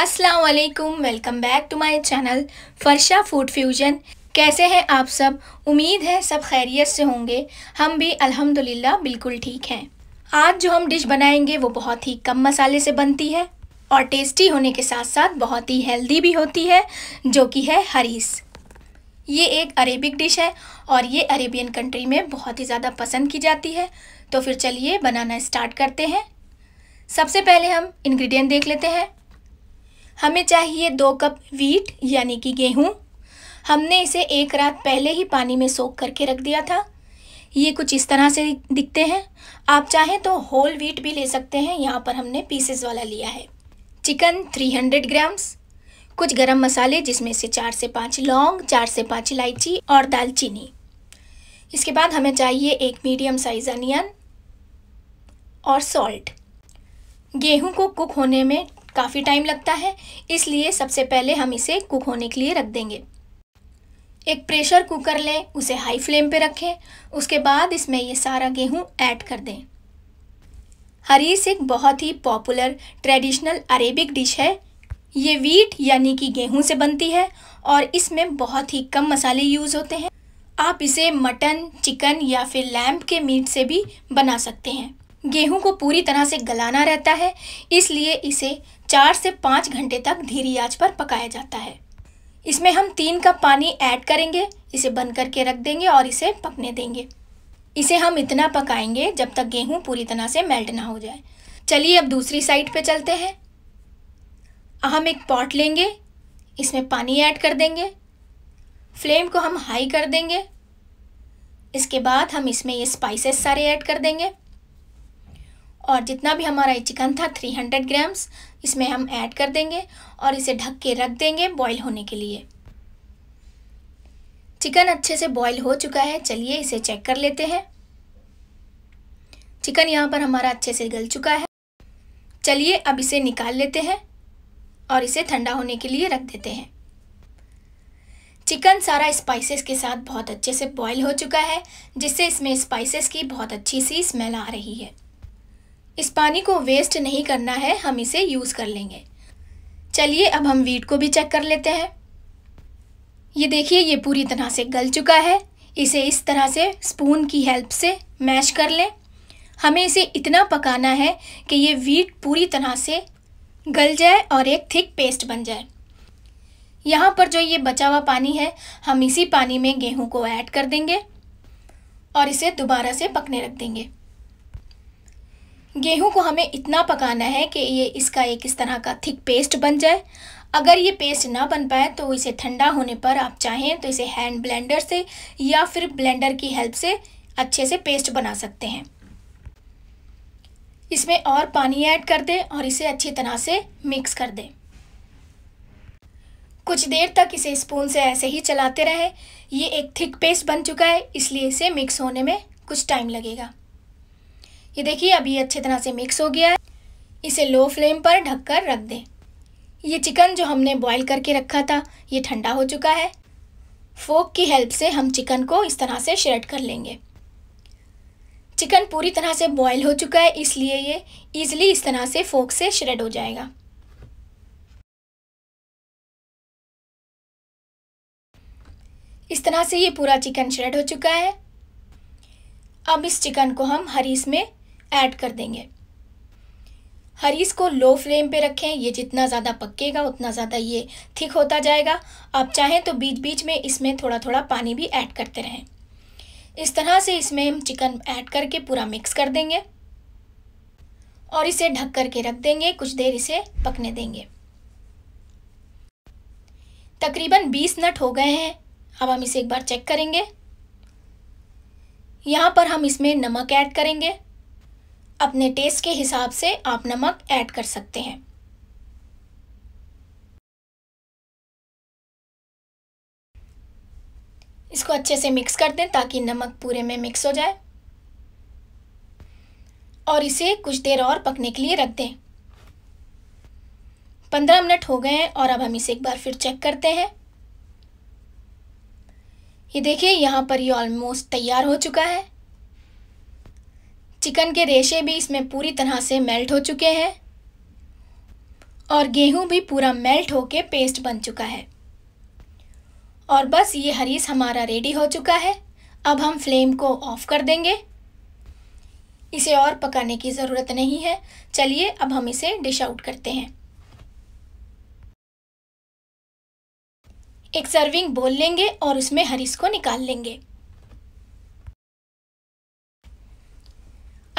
असलकुम welcome back to my channel Farsha food fusion कैसे हैं आप सब उम्मीद है सब खैरियत से होंगे हम भी अल्हम्दुलिल्लाह बिल्कुल ठीक हैं आज जो हम डिश बनाएंगे वो बहुत ही कम मसाले से बनती है और टेस्टी होने के साथ साथ बहुत ही हेल्दी भी होती है जो कि है हरीस ये एक अरेबिक डिश है और ये अरेबियन कंट्री में बहुत ही ज़्यादा पसंद की जाती है तो फिर चलिए बनाना स्टार्ट करते हैं सबसे पहले हम इंग्रेडिएंट देख लेते हैं हमें चाहिए दो कप वीट यानी कि गेहूँ हमने इसे एक रात पहले ही पानी में सोख करके रख दिया था ये कुछ इस तरह से दिखते हैं आप चाहें तो होल वीट भी ले सकते हैं यहाँ पर हमने पीसेस वाला लिया है चिकन 300 ग्राम्स कुछ गरम मसाले जिसमें से चार से पाँच लौंग चार से पाँच इलायची और दालचीनी इसके बाद हमें चाहिए एक मीडियम साइज़ अनियन और सॉल्ट गेहूं को कुक होने में काफ़ी टाइम लगता है इसलिए सबसे पहले हम इसे कुक होने के लिए रख देंगे एक प्रेशर कुकर लें उसे हाई फ्लेम पे रखें उसके बाद इसमें ये सारा गेहूँ ऐड कर दें हरीस एक बहुत ही पॉपुलर ट्रेडिशनल अरेबिक डिश है ये वीट यानी कि गेहूं से बनती है और इसमें बहुत ही कम मसाले यूज़ होते हैं आप इसे मटन चिकन या फिर लैम्प के मीट से भी बना सकते हैं गेहूं को पूरी तरह से गलाना रहता है इसलिए इसे चार से पाँच घंटे तक धीरी आंच पर पकाया जाता है इसमें हम तीन कप पानी ऐड करेंगे इसे बंद करके रख देंगे और इसे पकने देंगे इसे हम इतना पकाएंगे जब तक गेहूं पूरी तरह से मेल्ट ना हो जाए चलिए अब दूसरी साइड पे चलते हैं हम एक पॉट लेंगे इसमें पानी ऐड कर देंगे फ्लेम को हम हाई कर देंगे इसके बाद हम इसमें ये स्पाइसेस सारे ऐड कर देंगे और जितना भी हमारा ये चिकन था 300 ग्राम्स इसमें हम ऐड कर देंगे और इसे ढक के रख देंगे बॉईल होने के लिए चिकन अच्छे से बॉईल हो चुका है चलिए इसे चेक कर लेते हैं चिकन यहाँ पर हमारा अच्छे से गल चुका है चलिए अब इसे निकाल लेते हैं और इसे ठंडा होने के लिए रख देते हैं चिकन सारा स्पाइसेस के साथ बहुत अच्छे से बॉईल हो चुका है जिससे इसमें स्पाइसेस की बहुत अच्छी सी स्मेल आ रही है इस पानी को वेस्ट नहीं करना है हम इसे यूज़ कर लेंगे चलिए अब हम वीट को भी चेक कर लेते हैं ये देखिए ये पूरी तरह से गल चुका है इसे इस तरह से स्पून की हेल्प से मैश कर लें हमें इसे इतना पकाना है कि ये वीट पूरी तरह से गल जाए और एक थिक पेस्ट बन जाए यहाँ पर जो ये बचा हुआ पानी है हम इसी पानी में गेहूं को ऐड कर देंगे और इसे दोबारा से पकने रख देंगे गेहूं को हमें इतना पकाना है कि ये इसका एक इस तरह का थिक पेस्ट बन जाए अगर ये पेस्ट ना बन पाए तो इसे ठंडा होने पर आप चाहें तो इसे हैंड ब्लेंडर से या फिर ब्लेंडर की हेल्प से अच्छे से पेस्ट बना सकते हैं इसमें और पानी ऐड कर दें और इसे अच्छी तरह से मिक्स कर दें कुछ देर तक इसे स्पून से ऐसे ही चलाते रहें ये एक थिक पेस्ट बन चुका है इसलिए इसे मिक्स होने में कुछ टाइम लगेगा ये देखिए अभी अच्छी तरह से मिक्स हो गया है इसे लो फ्लेम पर ढककर रख दें ये चिकन जो हमने बॉईल करके रखा था ये ठंडा हो चुका है फोक की हेल्प से हम चिकन को इस तरह से श्रेड कर लेंगे चिकन पूरी तरह से बॉईल हो चुका है इसलिए ये ईज़िली इस तरह से फोक से श्रेड हो जाएगा इस तरह से ये पूरा चिकन श्रेड हो चुका है अब इस चिकन को हम हरीस में ऐड कर देंगे हरीस को लो फ्लेम पे रखें ये जितना ज़्यादा पकेगा उतना ज़्यादा ये थिक होता जाएगा आप चाहें तो बीच बीच में इसमें थोड़ा थोड़ा पानी भी ऐड करते रहें इस तरह से इसमें हम चिकन ऐड करके पूरा मिक्स कर देंगे और इसे ढक करके रख देंगे कुछ देर इसे पकने देंगे तकरीबन 20 मिनट हो गए हैं अब हम इसे एक बार चेक करेंगे यहाँ पर हम इसमें नमक ऐड करेंगे अपने टेस्ट के हिसाब से आप नमक ऐड कर सकते हैं इसको अच्छे से मिक्स कर दें ताकि नमक पूरे में मिक्स हो जाए और इसे कुछ देर और पकने के लिए रख दें पंद्रह मिनट हो गए हैं और अब हम इसे एक बार फिर चेक करते हैं ये देखिए यहाँ पर ये ऑलमोस्ट तैयार हो चुका है चिकन के रेशे भी इसमें पूरी तरह से मेल्ट हो चुके हैं और गेहूं भी पूरा मेल्ट होके पेस्ट बन चुका है और बस ये हरीस हमारा रेडी हो चुका है अब हम फ्लेम को ऑफ़ कर देंगे इसे और पकाने की ज़रूरत नहीं है चलिए अब हम इसे डिश आउट करते हैं एक सर्विंग बोल लेंगे और उसमें हरीस को निकाल लेंगे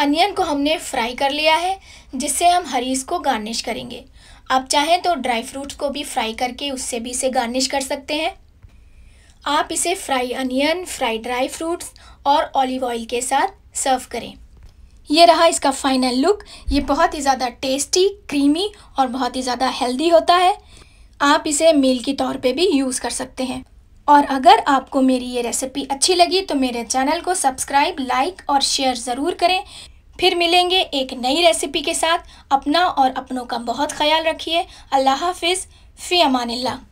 अनियन को हमने फ्राई कर लिया है जिससे हम हरी इसको गार्निश करेंगे आप चाहें तो ड्राई फ्रूट्स को भी फ्राई करके उससे भी इसे गार्निश कर सकते हैं आप इसे fry onion fry dry fruits और ऑलिव ऑयल के साथ सर्व करें ये रहा इसका फाइनल लुक ये बहुत ही ज़्यादा टेस्टी क्रीमी और बहुत ही ज़्यादा हेल्दी होता है आप इसे मील के तौर पे भी यूज़ कर सकते हैं और अगर आपको मेरी ये रेसिपी अच्छी लगी तो मेरे चैनल को सब्सक्राइब लाइक और शेयर ज़रूर करें फिर मिलेंगे एक नई रेसिपी के साथ अपना और अपनों का बहुत ख्याल रखिए अल्लाह हाफिज़ फ़ी अमान